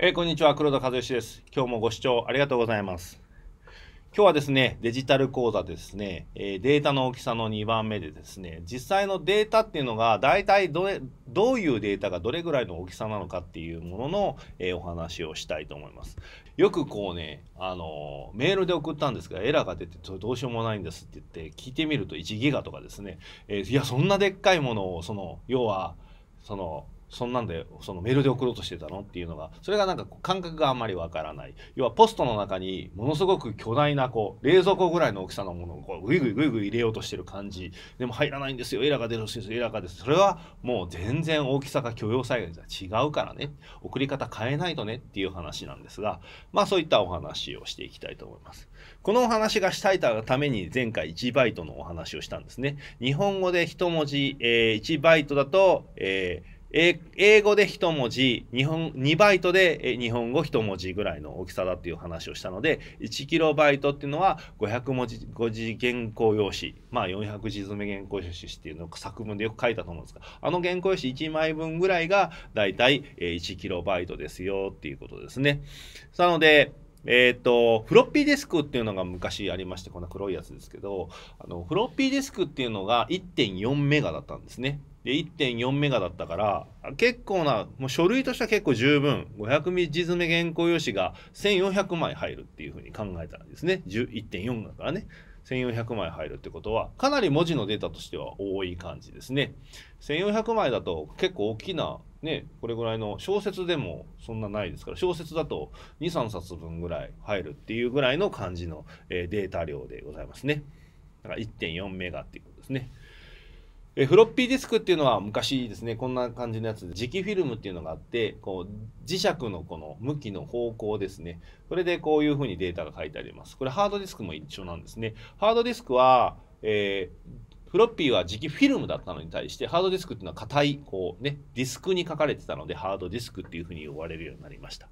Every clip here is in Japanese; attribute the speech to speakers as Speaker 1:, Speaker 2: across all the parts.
Speaker 1: えー、こんにちは黒田和義です今日もご視聴ありがとうございます今日はですねデジタル講座ですね、えー、データの大きさの2番目でですね実際のデータっていうのが大体どれどういうデータがどれぐらいの大きさなのかっていうものの、えー、お話をしたいと思いますよくこうねあのメールで送ったんですがエラーが出てどうしようもないんですって言って聞いてみると1ギガとかですね、えいやそんなでっかいものをその要はそのそんなんでそのメールで送ろうとしてたのっていうのがそれがなんか感覚があんまりわからない要はポストの中にものすごく巨大なこう冷蔵庫ぐらいの大きさのものをこうグイグイグイグイ入れようとしてる感じでも入らないんですよエラーが出るしエラーが出すそれはもう全然大きさが許容サイズが違うからね送り方変えないとねっていう話なんですがまあそういったお話をしていきたいと思いますこのお話がしたいために前回1バイトのお話をしたんですね日本語で1文字、えー、1バイトだと、えーえ英語で1文字日本2バイトで日本語1文字ぐらいの大きさだっていう話をしたので1キロバイトっていうのは500文字5字原稿用紙まあ400字詰め原稿用紙っていうのを作文でよく書いたと思うんですがあの原稿用紙1枚分ぐらいがだいたい1キロバイトですよっていうことですね。なのでえっ、ー、と、フロッピーディスクっていうのが昔ありまして、こんな黒いやつですけど、あのフロッピーディスクっていうのが1.4メガだったんですね。で1.4メガだったから結構なもう書類としては結構十分500ミリ詰め原稿用紙が1400枚入るっていうふうに考えたんですね1.4だからね1400枚入るってことはかなり文字のデータとしては多い感じですね1400枚だと結構大きなねこれぐらいの小説でもそんなないですから小説だと23冊分ぐらい入るっていうぐらいの感じの、えデータ量でございますねだから1.4メガっていうことですねえフロッピーディスクっていうのは昔ですねこんな感じのやつで磁気フィルムっていうのがあってこう磁石のこの向きの方向ですねそれでこういうふうにデータが書いてありますこれハードディスクも一緒なんですねハードディスクは、えー、フロッピーは磁気フィルムだったのに対してハードディスクっていうのは硬いこうねディスクに書かれてたのでハードディスクっていうふうに呼ばれるようになりました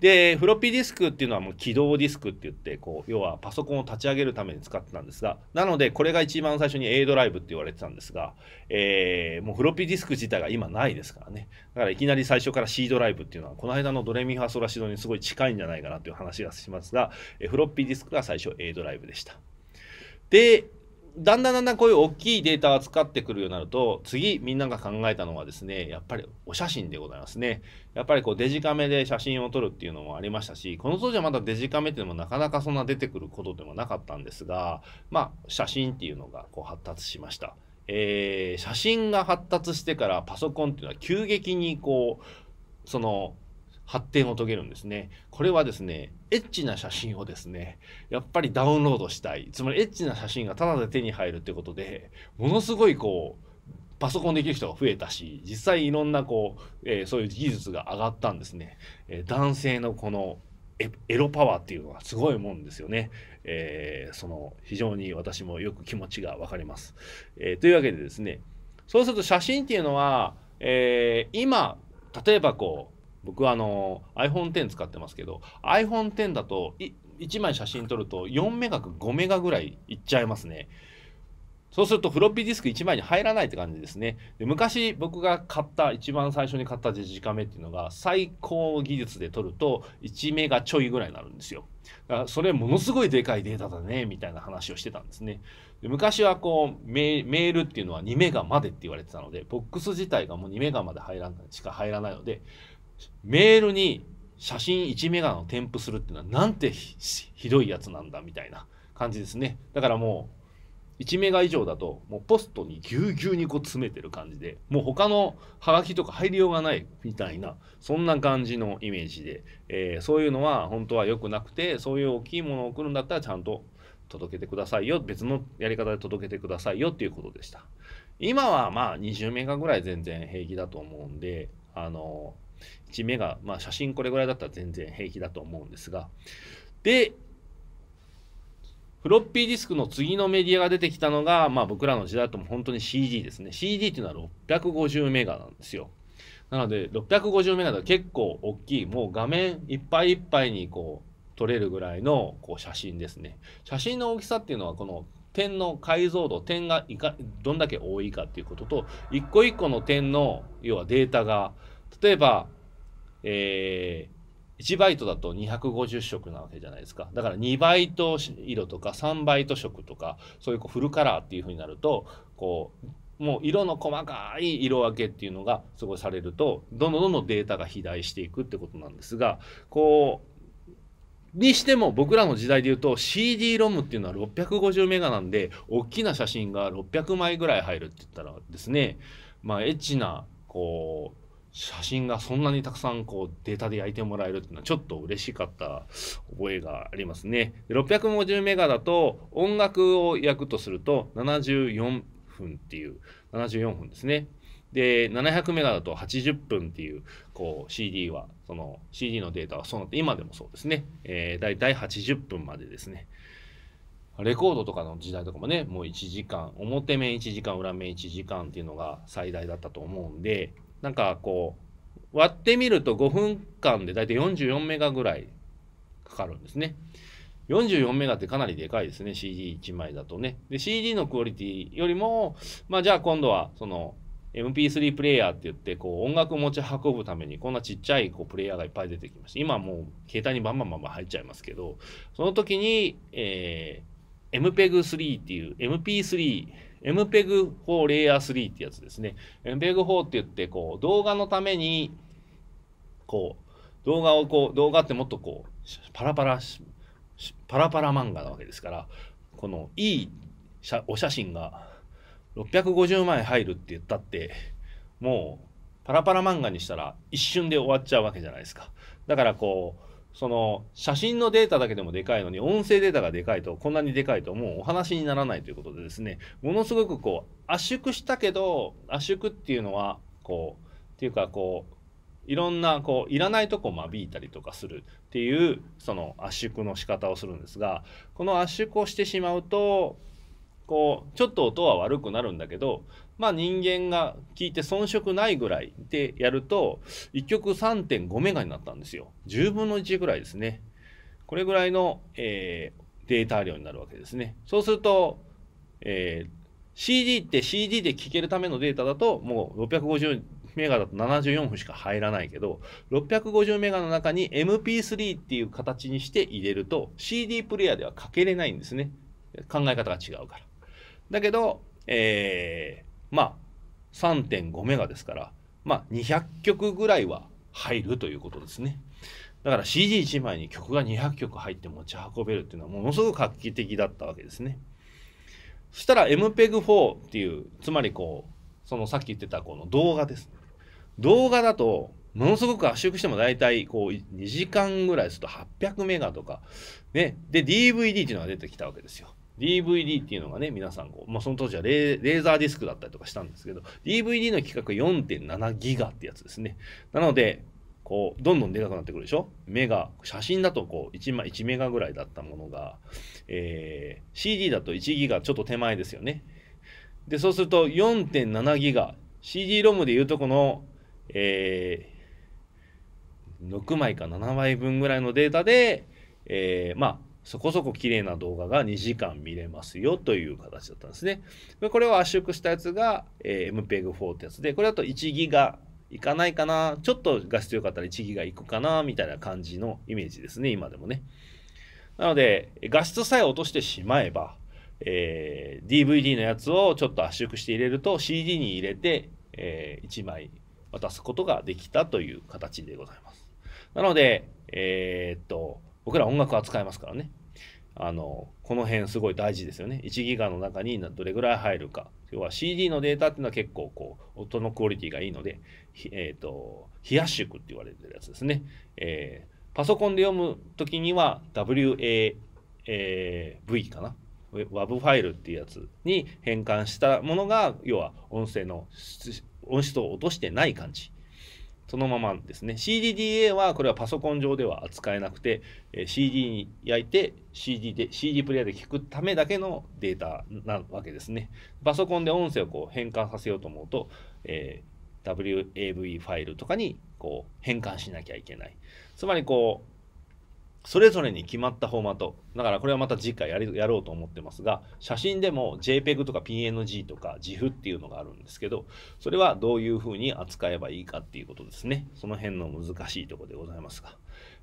Speaker 1: で、フロッピーディスクっていうのはもう起動ディスクって言って、こう、要はパソコンを立ち上げるために使ってたんですが、なので、これが一番最初に A ドライブって言われてたんですが、えー、もうフロッピーディスク自体が今ないですからね。だからいきなり最初から C ドライブっていうのは、この間のドレミファソラシドにすごい近いんじゃないかなという話がしますが、えフロッピーディスクが最初 A ドライブでした。で、だんだんだんだんこういう大きいデータを扱ってくるようになると次みんなが考えたのはですねやっぱりお写真でございますねやっぱりこうデジカメで写真を撮るっていうのもありましたしこの当時はまだデジカメっていうのもなかなかそんな出てくることでもなかったんですがまあ写真っていうのがこう発達しました、えー、写真が発達してからパソコンっていうのは急激にこうその発展を遂げるんですね。これはですね、エッチな写真をですね、やっぱりダウンロードしたい。つまりエッチな写真がただで手に入るってことで、ものすごいこう、パソコンできる人が増えたし、実際いろんなこう、えー、そういう技術が上がったんですね。えー、男性のこのエロパワーっていうのはすごいもんですよね。えー、その非常に私もよく気持ちが分かります。えというわけでですね、そうすると写真っていうのは、え今、例えばこう、僕はあの i p h o n e X 使ってますけど i p h o n e X だと1枚写真撮ると4メガか5メガぐらいいっちゃいますねそうするとフロッピーディスク1枚に入らないって感じですねで昔僕が買った一番最初に買ったデジカメっていうのが最高技術で撮ると1メガちょいぐらいになるんですよだからそれものすごいでかいデータだねみたいな話をしてたんですねで昔はこうメールっていうのは2メガまでって言われてたのでボックス自体がもう2メガまで入らないしか入らないのでメールに写真1メガを添付するっていうのはなんてひどいやつなんだみたいな感じですねだからもう1メガ以上だともうポストにぎゅうぎゅうにこう詰めてる感じでもう他のハガキとか入りようがないみたいなそんな感じのイメージで、えー、そういうのは本当は良くなくてそういう大きいものを送るんだったらちゃんと届けてくださいよ別のやり方で届けてくださいよっていうことでした今はまあ20メガぐらい全然平気だと思うんであのー1メガ、まあ、写真これぐらいだったら全然平気だと思うんですが。で、フロッピーディスクの次のメディアが出てきたのが、まあ僕らの時代だと本当に CD ですね。CD っていうのは650メガなんですよ。なので650メガだ結構大きい、もう画面いっぱいいっぱいにこう撮れるぐらいのこう写真ですね。写真の大きさっていうのはこの点の解像度、点がいかどんだけ多いかっていうことと、一個一個の点の要はデータが例えば、えー、1バイトだと250色なわけじゃないですか。だから2バイト色とか3バイト色とか、そういうこうフルカラーっていうふうになると、こう、もう色の細かい色分けっていうのがすごいされると、どんどんどんどんデータが肥大していくってことなんですが、こう、にしても僕らの時代で言うと CD ロムっていうのは650メガなんで大きな写真が600枚ぐらい入るって言ったらですねまあエッチなこう写真がそんなにたくさんこうデータで焼いてもらえるっていうのはちょっと嬉しかった覚えがありますね。650メガだと音楽を焼くとすると74分っていう74分ですね。で700メガだと80分っていうこう CD はその CD のデータはそうなって今でもそうですね、えー、大体80分までですね。レコードとかの時代とかもね、もう1時間、表面1時間、裏面1時間っていうのが最大だったと思うんで、なんかこう割ってみると5分間で大体44メガぐらいかかるんですね。44メガってかなりでかいですね、CD1 枚だとね。で、CD のクオリティよりも、まあじゃあ今度はその MP3 プレイヤーって言って、こう音楽持ち運ぶためにこんなちっちゃいこうプレイヤーがいっぱい出てきました。今もう携帯にバンバンバンバン入っちゃいますけど、その時に、えー、MPEG3 っていう MP3 MPEG4 レイヤー3ってやつですね。MPEG4 って言って、こう、動画のために、こう、動画をこう、動画ってもっとこう、パラパラ、パラパラ漫画なわけですから、このいいお写真が650枚入るって言ったって、もう、パラパラ漫画にしたら一瞬で終わっちゃうわけじゃないですか。だからこう、その写真のデータだけでもでかいのに音声データがでかいとこんなにでかいともうお話にならないということでですねものすごくこう圧縮したけど圧縮っていうのはこうっていうかこういろんなこういらないとこ間引いたりとかするっていうその圧縮の仕方をするんですがこの圧縮をしてしまうとこうちょっと音は悪くなるんだけどまあ、人間が聞いて遜色ないぐらいでやると1曲3.5メガになったんですよ10分の1ぐらいですねこれぐらいの、えー、データ量になるわけですねそうすると、えー、CD って CD で聴けるためのデータだともう650メガだと74分しか入らないけど650メガの中に MP3 っていう形にして入れると CD プレイヤーではかけれないんですね考え方が違うからだけど、えーまあ3.5メガですから、まあ、200曲ぐらいは入るということですね。だから CD1 枚に曲が200曲入って持ち運べるっていうのはものすごく画期的だったわけですね。そしたら MPEG4 っていう、つまりこう、そのさっき言ってたこの動画です、動画だと、ものすごく圧縮しても大体こう2時間ぐらいすると800メガとか、ね。で、DVD っていうのが出てきたわけですよ。DVD っていうのがね、皆さんこう、まあ、その当時はレーザーディスクだったりとかしたんですけど、DVD の規格4.7ギガってやつですね。なので、こう、どんどんでかくなってくるでしょ目が、写真だとこう1、1メガぐらいだったものが、えー、CD だと1ギガちょっと手前ですよね。で、そうすると4.7ギガ、CD ロムでいうとこの、えー、6枚か7枚分ぐらいのデータで、えー、まあ、そこそこ綺麗な動画が2時間見れますよという形だったんですね。これを圧縮したやつが、えー、MPEG4 ってやつで、これだと1ギガいかないかな、ちょっと画質良かったら1ギガいくかな、みたいな感じのイメージですね、今でもね。なので、画質さえ落としてしまえば、えー、DVD のやつをちょっと圧縮して入れると CD に入れて、えー、1枚渡すことができたという形でございます。なので、えー、っと、僕ら音楽扱いますからねあのこの辺すごい大事ですよね1ギガの中にどれぐらい入るか要は CD のデータっていうのは結構こう音のクオリティがいいので、えーと、冷圧縮って言われてるやつですね、えー、パソコンで読む時には WAV かな WAV ファイルっていうやつに変換したものが要は音声の音質を落としてない感じそのままですね CDDA はこれはパソコン上では扱えなくて、え CD に焼いて CD で CD プレイヤーで聞くためだけのデータなわけですねパソコンで音声をこう変換させようと思うと、えー、WAV ファイルとかにこう変換しなきゃいけないつまりこうそれぞれに決まったフォーマット。だからこれはまた次回やりやろうと思ってますが、写真でも JPEG とか PNG とか GIF っていうのがあるんですけど、それはどういうふうに扱えばいいかっていうことですね。その辺の難しいところでございますが。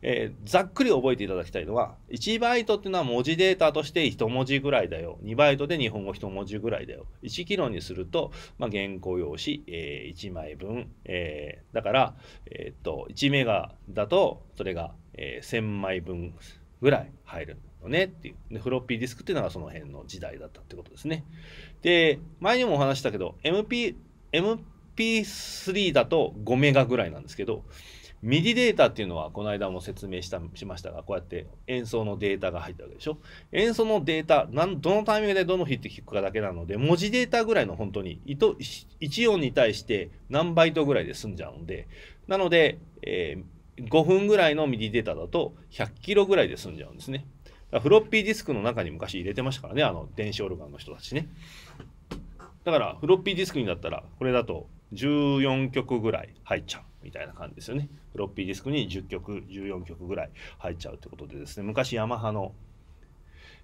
Speaker 1: えー、ざっくり覚えていただきたいのは、1バイトっていうのは文字データとして1文字ぐらいだよ。2バイトで日本語1文字ぐらいだよ。1キロにすると、まあ、原稿用紙、えー、1枚分。えー、だから、えー、っと、1メガだと、それがえー、1000枚分ぐらい入るよねっていうでフロッピーディスクっていうのがその辺の時代だったってことですねで前にもお話したけど MP MP3 だと5メガぐらいなんですけどミディデータっていうのはこの間も説明したしましたがこうやって演奏のデータが入ったわけでしょ演奏のデータなんどのタイミングでどの日って聞くかだけなので文字データぐらいの本当に1音に対して何バイトぐらいで済んじゃうんでなので、えー5分ぐらいの MIDI データだと100キロぐらいで済んじゃうんですね。フロッピーディスクの中に昔入れてましたからね、あの電子オルガンの人たちね。だからフロッピーディスクになったら、これだと14曲ぐらい入っちゃうみたいな感じですよね。フロッピーディスクに10曲、14曲ぐらい入っちゃうってことでですね、昔ヤマハの、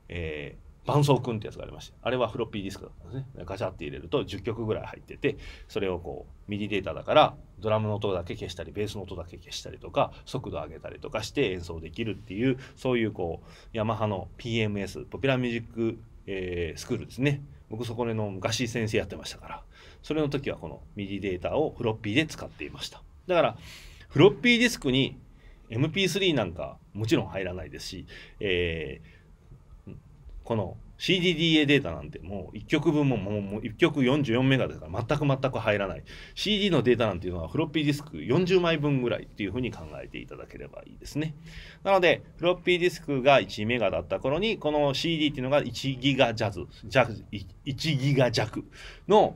Speaker 1: えー伴奏君ってやつがありまして、あれはフロッピーディスクだったんですね。ガチャって入れると10曲ぐらい入ってて、それをこう、ミディデータだから、ドラムの音だけ消したり、ベースの音だけ消したりとか、速度上げたりとかして演奏できるっていう、そういうこう、ヤマハの PMS、ポピュラーミュージック、えー、スクールですね。僕そこでの昔先生やってましたから、それの時はこのミディデータをフロッピーで使っていました。だから、フロッピーディスクに MP3 なんかもちろん入らないですし、えーこの CDDA データなんてもう1曲分ももう1曲44メガでから全く全く入らない CD のデータなんていうのはフロッピーディスク40枚分ぐらいっていうふうに考えていただければいいですねなのでフロッピーディスクが1メガだった頃にこの CD っていうのが1ギガジャズ1ギガ弱の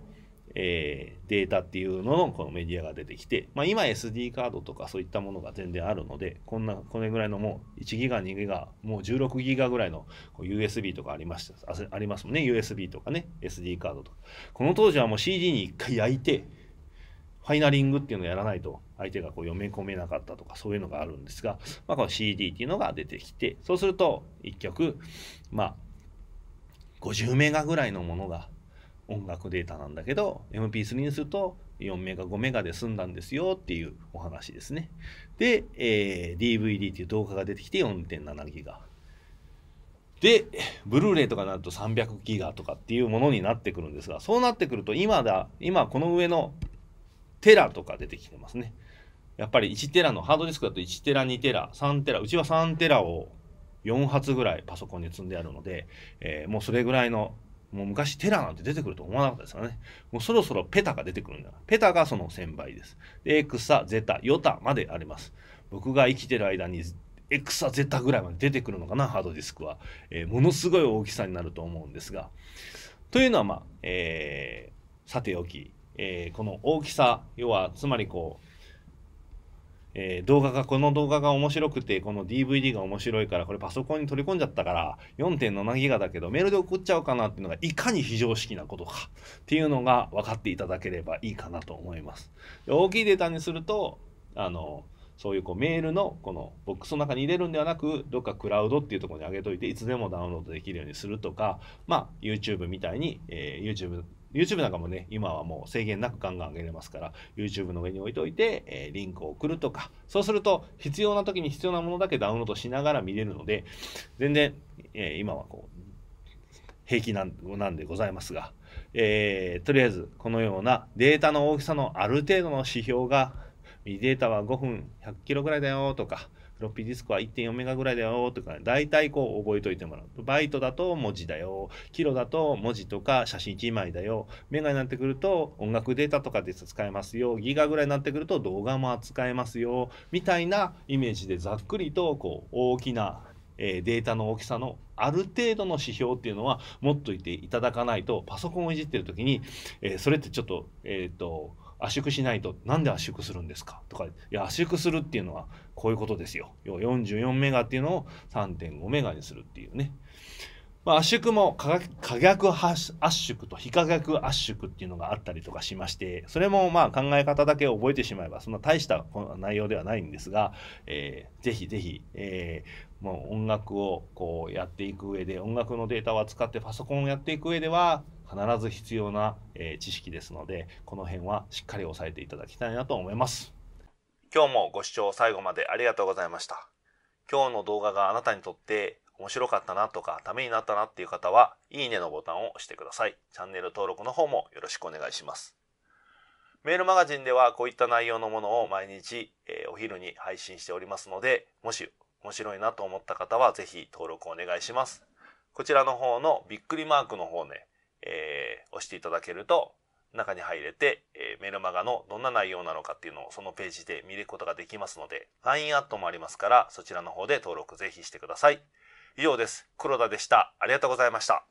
Speaker 1: えー、データっていうののこのメディアが出てきて、まあ、今 SD カードとかそういったものが全然あるので、こんな、これぐらいのもう1ギガ、2ギガ、もう16ギガぐらいの USB とかありました、ありますもんね、USB とかね、SD カードとか。この当時はもう CD に1回焼いて、ファイナリングっていうのをやらないと相手がこう読め込めなかったとかそういうのがあるんですが、まあ、この CD っていうのが出てきてそうすると1曲まあ50メガぐらいのものが音楽データなんだけど MP3 にすると4メガ5メガで済んだんですよっていうお話ですね。で、えー、DVD っていう動画が出てきて4.7ギガ。で、ブルーレイとかになると300ギガとかっていうものになってくるんですが、そうなってくると今だ、今この上のテラとか出てきてますね。やっぱり1テラのハードディスクだと1テラ、2テラ、3テラ、うちは3テラを4発ぐらいパソコンに積んであるので、えー、もうそれぐらいのもう昔テラなんて出てくると思わなかったですからね。もうそろそろペタが出てくるんだペタがその1000倍です。で、エクサ、ゼタ、ヨタまであります。僕が生きてる間に、エクサ、ゼタぐらいまで出てくるのかな、ハードディスクは。えー、ものすごい大きさになると思うんですが。というのは、まあ、えー、さておき、えー、この大きさ、要は、つまりこう、えー、動画が、この動画が面白くて、この DVD が面白いから、これパソコンに取り込んじゃったから、4.7ギガだけど、メールで送っちゃおうかなっていうのが、いかに非常識なことかっていうのが分かっていただければいいかなと思います。で大きいデータにすると、あの、そういうこうメールのこのボックスの中に入れるんではなく、どっかクラウドっていうところに上げといて、いつでもダウンロードできるようにするとか、まあ、YouTube みたいに、えー、YouTube YouTube なんかもね、今はもう制限なくガンガン上げれますから、YouTube の上に置いておいて、えー、リンクを送るとか、そうすると必要な時に必要なものだけダウンロードしながら見れるので、全然、えー、今はこう、平気なんでございますが、えー、とりあえずこのようなデータの大きさのある程度の指標が、データは5分100キロぐらいだよとか、ロッピーディスクは1.4メガぐらいだよとか、大体こう覚えといてもらう。バイトだと文字だよ。キロだと文字とか写真1枚だよ。メガになってくると音楽データとかで使えますよ。ギガぐらいになってくると動画も扱えますよ。みたいなイメージでざっくりとこう大きなえデータの大きさのある程度の指標っていうのは持っといていただかないとパソコンをいじってる時に、えー、それってちょっとえっ、ー、と圧縮しないと何で圧縮するんですかとかいや圧縮するっていうのはこういうことですよ要は44メガっていうのを3.5メガにするっていうね、まあ、圧縮も化逆圧縮と非可逆圧縮っていうのがあったりとかしましてそれもまあ考え方だけを覚えてしまえばそんな大した内容ではないんですが、えー、ぜひぜひ、えー、もう音楽をこうやっていく上で音楽のデータを扱ってパソコンをやっていく上では必ず必要な、え知識ですのでこの辺はしっかり押さえていただきたいなと思います今日もご視聴最後までありがとうございました今日の動画があなたにとって面白かったなとかためになったなっていう方はいいねのボタンを押してくださいチャンネル登録の方もよろしくお願いしますメールマガジンではこういった内容のものを毎日、えお昼に配信しておりますのでもし面白いなと思った方はぜひ登録お願いしますこちらの方のびっくりマークの方ねえー、押していただけると、中に入れて、えー、メルマガのどんな内容なのかっていうのをそのページで見ることができますので、LINE アットもありますから、そちらの方で登録ぜひしてください。以上です。黒田でした。ありがとうございました。